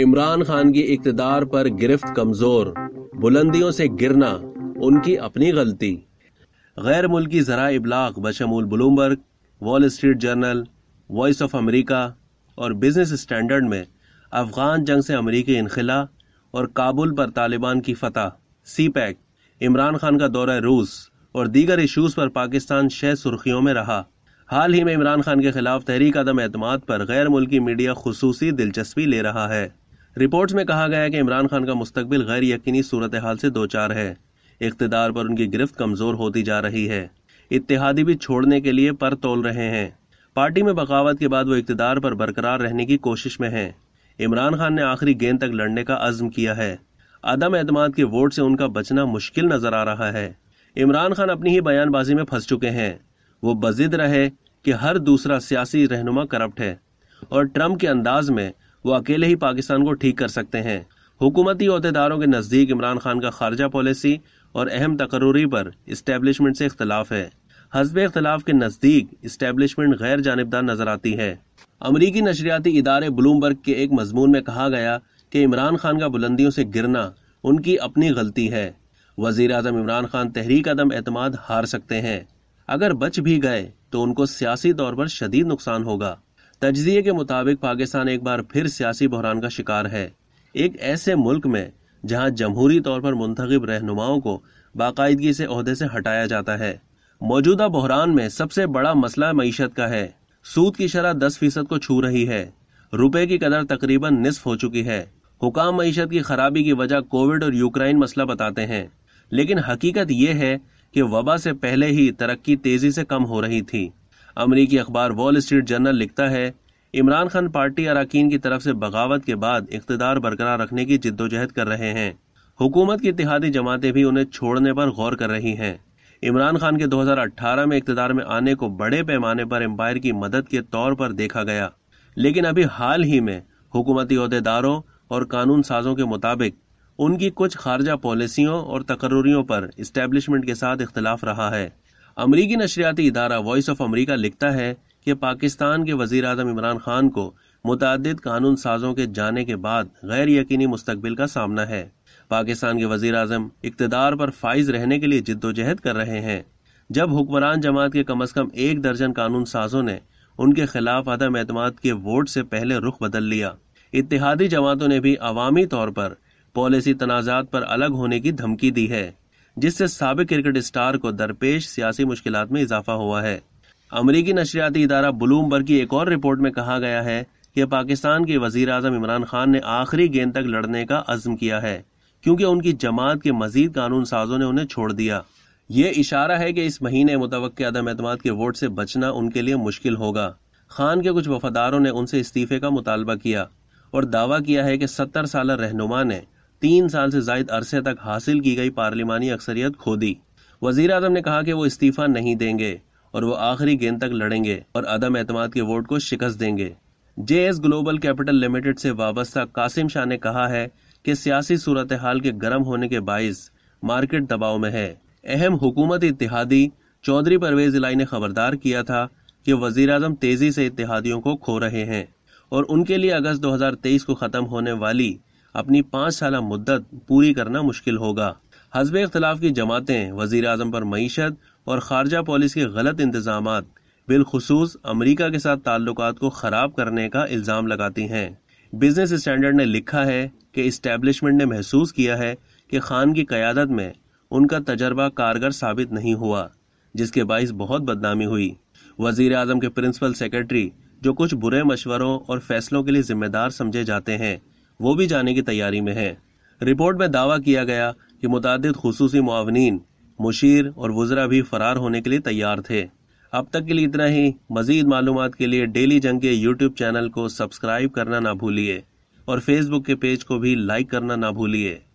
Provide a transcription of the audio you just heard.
इमरान खान की इकतदार पर गिरफ्त कमजोर बुलंदियों से गिरना उनकी अपनी गलती गैर मुल्की जरा इबलाक बशमूल Bloomberg Wall Street Journal Voice of America और बिजनेस स्टैंडर्ड में अफगान जंग से अमरीकी इनखला और काबुल पर तालिबान की फतह सी पैक इमरान खान का दौरा रूस और दीगर इशूज़ पर पाकिस्तान शह सुर्खियों में रहा हाल ही में इमरान खान के खिलाफ तहरीक आदम एतम पर गैर मुल्की मीडिया खसूसी दिलचस्पी ले रहा है रिपोर्ट्स में कहा गया है कि इमरान खान का मुस्तबिल गैर यकीनी सूरत हाल से दो चार है इकतदार पर उनकी गिरफ्त कमज़ोर होती जा रही है इतिहादी भी छोड़ने के लिए पर तोल रहे हैं पार्टी में बगावत के बाद वो इकतदार पर बरकरार रहने की कोशिश में हैं इमरान खान ने आखिरी गेंद तक लड़ने का अज्म किया है आदम एतम के वोट से उनका बचना मुश्किल नज़र आ रहा है इमरान खान अपनी ही बयानबाजी में फंस चुके हैं वो बजिद रहे कि हर दूसरा सियासी रहनुमा करप्ट है और ट्रंप के अंदाज में वो अकेले ही पाकिस्तान को ठीक कर सकते हैं हुकूमती अहदेदारों के नज़दीक इमरान खान का खारजा पॉलिसी और अहम तकर्री पर इस्टेबलिशमेंट से इख्तलाफ है हजब इख्तलाफ के नज़दीक इस्टेबलिशमेंट गैर जानबदार नजर आती है अमरीकी नशरियाती इदारे ब्लूमबर्ग के एक मजमून में कहा गया कि इमरान खान का बुलंदियों से गिरना उनकी अपनी गलती है वजीर अजम इमरान खान तहरीक अदम एतम हार सकते हैं अगर बच भी गए तो उनको सियासी तौर पर शदीद नुकसान होगा तजिए के मुताबिक पाकिस्तान एक बार फिर सियासी बहरान का शिकार है एक ऐसे मुल्क में जहां जमहूरी तौर पर मुंतब रहनुमाओं को बाकायदगी से अहदे से हटाया जाता है मौजूदा बहरान में सबसे बड़ा मसला मीशत का है सूद की शरह दस फीसद को छू रही है रुपए की कदर तकरीबन निसफ हो चुकी है हुकाम मीशत की खराबी की वजह कोविड और यूक्रेन मसला बताते हैं लेकिन हकीकत यह है कि वबा से पहले ही तरक्की तेजी से कम हो रही थी अमरीकी अखबार वॉल स्ट्रीट जर्नल लिखता है इमरान खान पार्टी अरकान की तरफ से बगावत के बाद इकतदार बरकरार रखने की जिद्दोजहद कर रहे हैं हुकूमत की इतिहादी जमातें भी उन्हें छोड़ने पर गौर कर रही हैं इमरान खान के 2018 में इकतदार में आने को बड़े पैमाने पर एम्पायर की मदद के तौर पर देखा गया लेकिन अभी हाल ही में हुकूमती अहदेदारों और कानून साजों के मुताबिक उनकी कुछ खारजा पॉलिसियों और तकर्रियों पर इस्टेब्लिशमेंट के साथ इख्तलाफ रहा है अमरीकी नशरियाती इदारा वॉइस ऑफ अमरीका लिखता है कि पाकिस्तान के वजीर अजम इमरान खान को मुतद कानून साजों के जाने के बाद गैर यकीनी मुस्तबिल का सामना है पाकिस्तान के वजीर अजम इकतदार पर फाइज रहने के लिए जिद्दोजहद कर रहे हैं जब हुक्मरान जमात के कम अज कम एक दर्जन कानून साजों ने उनके खिलाफ अदम एतम के वोट से पहले रुख बदल लिया इतिहादी जमातों ने भी अवामी तौर पर पॉलिसी तनाजात पर अलग होने की धमकी दी है जिससे सबक क्रिकेट स्टार को दरपेश सियासी मुश्किल में इजाफा हुआ है अमरीकी नशरियाती इदारा ब्लूमबर्ग की एक और रिपोर्ट में कहा गया है कि पाकिस्तान के वजीर अजम इमरान खान ने आखिरी गेंद तक लड़ने का अज़म किया है क्योंकि उनकी जमात के मजीद कानून साजों ने उन्हें छोड़ दिया ये इशारा है कि इस महीने मुतव अदम एतम के वोट से बचना उनके लिए मुश्किल होगा खान के कुछ वफादारों ने उनसे इस्तीफे का मुतालबा किया और दावा किया है कि सत्तर साल रहनुमा ने तीन साल से जायद अरसे तक हासिल की गई पार्लिमानी अक्सरियत खो दी वजीर अजम ने कहा कि वो इस्तीफा नहीं देंगे और वो आखिरी गेंद तक लड़ेंगे और अदम एतम के वोट को शिकस्त देंगे J S global capital limited से वाबस्ता कासिम शाह ने कहा है कि सियासी सूरत हाल के गर्म होने के बायस मार्केट दबाव में है अहम हुकूमत इतिहादी चौधरी परवेज इलाई ने खबरदार किया था कि वजीर अजम तेजी से इतिहादियों को खो रहे हैं और उनके लिए अगस्त 2023 को ख़त्म होने वाली अपनी पाँच साल मुद्दत पूरी करना मुश्किल होगा हजब इख्तलाफ की जमातें वज़ी अजम पर मीशत और खारजा पॉलिस के गलत इंतजाम बिलखसूस अमरीका के साथ ताल्लुक को ख़राब करने का इल्ज़ाम लगाती हैं बिजनेस स्टैंडर्ड ने लिखा है कि इस्टेब्लिशमेंट ने महसूस किया है कि खान की क़्यादत में उनका तजर्बा कारगर साबित नहीं हुआ जिसके बायस बहुत बदनामी हुई वजीर अजम के प्रिंसिपल सेक्रेटरी जो कुछ बुरे मशवरों और फैसलों के लिए जिम्मेदार समझे जाते हैं वो भी जाने की तैयारी में है रिपोर्ट में दावा किया गया कि मुतद खसूसी मुआवनीन मुशीर और वज्रा भी फरार होने के लिए तैयार थे अब तक के लिए इतना ही मजीद मालूम के लिए डेली जंग के यूट्यूब चैनल को सब्सक्राइब करना ना भूलिए और फेसबुक के पेज को भी लाइक करना ना भूलिए